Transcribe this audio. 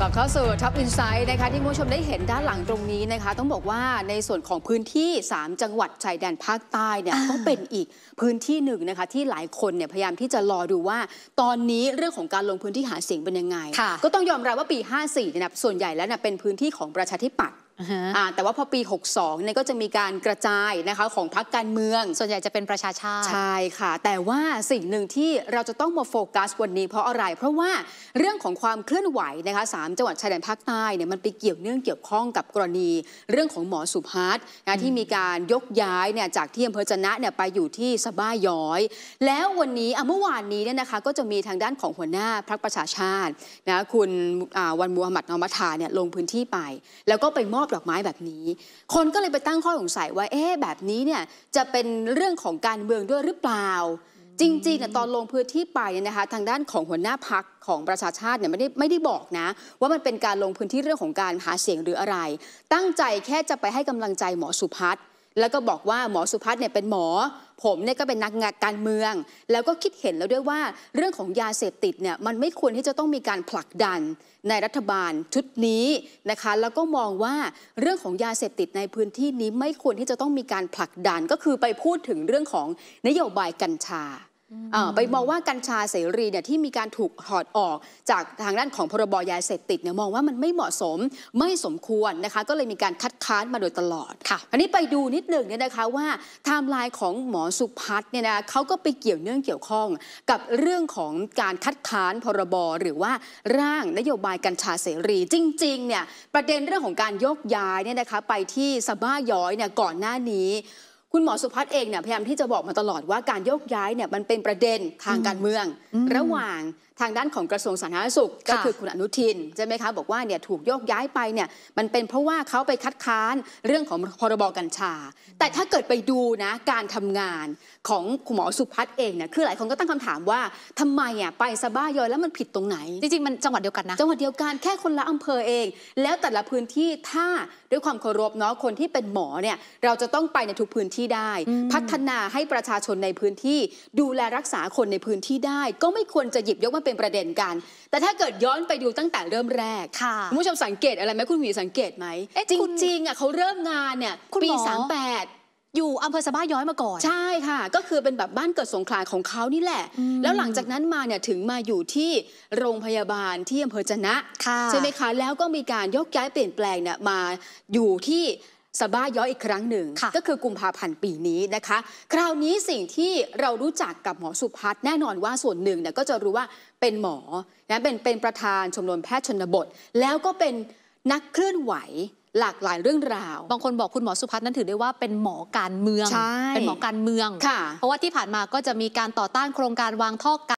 กลับเข้าสู่ท็อปอินไซด์นะคะที่คุณผู้ชมได้เห็นด้านหลังตรงนี้นะคะ ต้องบอกว่าในส่วนของพื้นที่ 3 จังหวัดชายแดนภาคใต้เนี่ย ก็เป็นอีกพื้นที่หนึ่งนะคะ ที่หลายคนเนี่ยพยายามที่จะรอดูว่า ตอนนี้เรื่องของการลงพื้นที่หาเสียงเป็นยังไง ก็ต้องยอมรับว่าปี 54เนี่ยนะส่วนใหญ่แล้วเนี่ยเป็นพื้นที่ของประชาธิปัตย์แต่ว่าพอปี 62เนี่ยก็จะมีการกระจายนะคะของพรรคการเมือง ส่วนใหญ่จะเป็นประชาชาติใช่ค่ะแต่ว่าสิ่งหนึ่งที่เราจะต้องมาโฟกัสวันนี้ เพราะอะไร เพราะว่าเรื่องของความเคลื่อนไหวนะคะสามจังหวัดชายแดนภาคใต้เนี่ยมันไปเกี่ยวเนื่องเกี่ยวข้องกับกรณีเรื่องของหมอสุภัตนะที่มีการยกย้ายเนี่ยจากที่อำเภอจนะเนี่ยไปอยู่ที่สบ้าย้อย แล้ววันนี้เมื่อวานนี้เนี่ยนะคะก็จะมีทางด้านของหัวหน้าพรรคประชาชาตินะคุณวันมูฮัมหมัดนอมัทาเนี่ยลงพื้นที่ไป แล้วก็ไปมอบอบดอกไม้แบบนี้ คนก็เลยไปตั้งข้อสงสัยว่าเอ๊ะแบบนี้เนี่ยจะเป็นเรื่องของการเมืองด้วยหรือเปล่า จริงๆเนี่ยตอนลงพื้นที่ไปเนี่ยนะคะทางด้านของหัวหน้าพักของประชาชาติเนี่ยไม่ได้ไม่ได้บอกนะ ว่ามันเป็นการลงพื้นที่เรื่องของการหาเสียงหรืออะไร ตั้งใจแค่จะไปให้กำลังใจหมอสุพัฒน์แล้วก็บอกว่าหมอสุพัฒน์เนี่ยเป็นหมอ ผมเนี่ยก็เป็นนักงานการเมือง แล้วก็คิดเห็นแล้วด้วยว่า เรื่องของยาเสพติดเนี่ยมันไม่ควรที่จะต้องมีการผลักดันในรัฐบาลชุดนี้นะคะ แล้วก็มองว่าเรื่องของยาเสพติดในพื้นที่นี้ไม่ควรที่จะต้องมีการผลักดันก็คือไปพูดถึงเรื่องของนโยบายกัญชาไปมองว่ากัญชาเสรีเนี่ยที่มีการถูกถอดออก จากทางด้านของพรบยาเสพติดเนี่ยมองว่ามันไม่เหมาะสมไม่สมควรนะคะก็เลยมีการคัดค้านมาโดยตลอดค่ะ อันนี้ไปดูนิดหนึ่งเนี่ยนะคะว่าไทม์ไลน์ของหมอสุพัฒน์เนี่ยนะเขาก็ไปเกี่ยวเนื่องเกี่ยวข้องกับเรื่องของการคัดค้านพรบหรือว่าร่างนโยบายกัญชาเสรีจริงๆเนี่ยประเด็นเรื่องของการยกย้ายเนี่ยนะคะไปที่สบ้าย้อยเนี่ยก่อนหน้านี้คุณหมอสุพัฒน์เองเนี่ยพยายามที่จะบอกมาตลอดว่าการโยกย้ายเนี่ยมันเป็นประเด็นทางการเมืองระหว่างทางด้านของกระทรวงสาธารณสุขก็คือคุณอนุทิน ใช่ไหมคะ บอกว่าเนี่ยถูกโยกย้ายไปเนี่ยมันเป็นเพราะว่าเขาไปคัดค้านเรื่องของพรบกัญชา แต่ถ้าเกิดไปดูนะ การทำงานของคุณหมอสุพัฒน์เองเนี่ยคือหลายคนก็ตั้งคำถามว่าทำไมอ่ะไปสบ้ายอยแล้วมันผิดตรงไหน จริงๆ มันจังหวัดเดียวกันนะ จังหวัดเดียวกัน แค่คนละอำเภอเอง แล้วแต่ละพื้นที่ถ้าด้วยความเคารพเนาะคนที่เป็นหมอเนี่ยเราจะต้องไปในทุกพื้นที่ได้ พัฒนาให้ประชาชนในพื้นที่ดูแลรักษาคนในพื้นที่ได้ ก็ไม่ควรจะหยิบยกมาเป็นประเด็นกัน แต่ถ้าเกิดย้อนไปดูตั้งแต่เริ่มแรกค่ะคุณผู้ชมสังเกตอะไรไหมคุณหมีสังเกตไหมจริงจริงอ่ะเขาเริ่มงานเนี่ยปีสามแปดอยู่อำเภอสะบ้าย้อยมาก่อน ใช่ค่ะ ก็คือเป็นแบบบ้านเกิดสงขลาของเขานี่แหละ แล้วหลังจากนั้นมาเนี่ยถึงมาอยู่ที่โรงพยาบาลที่อำเภอจะนะ ใช่ไหมคะแล้วก็มีการยกย้ายเปลี่ยนแปลงเนี่ยมาอยู่ที่สบายย้อยอีกครั้งหนึ่งก็คือกุมภาพันธ์ปีนี้นะคะ คราวนี้สิ่งที่เรารู้จักกับหมอสุพัฒน์แน่นอนว่าส่วนหนึ่งเนี่ยก็จะรู้ว่าเป็นหมอนะเป็นเป็นประธานชมรมแพทย์ชนบท แล้วก็เป็นนักเคลื่อนไหวหลากหลายเรื่องราว บางคนบอกคุณหมอสุพัฒน์นั้นถือได้ว่าเป็นหมอการเมือง เป็นหมอการเมืองเพราะว่าที่ผ่านมาก็จะมีการต่อต้านโครงการวางท่อก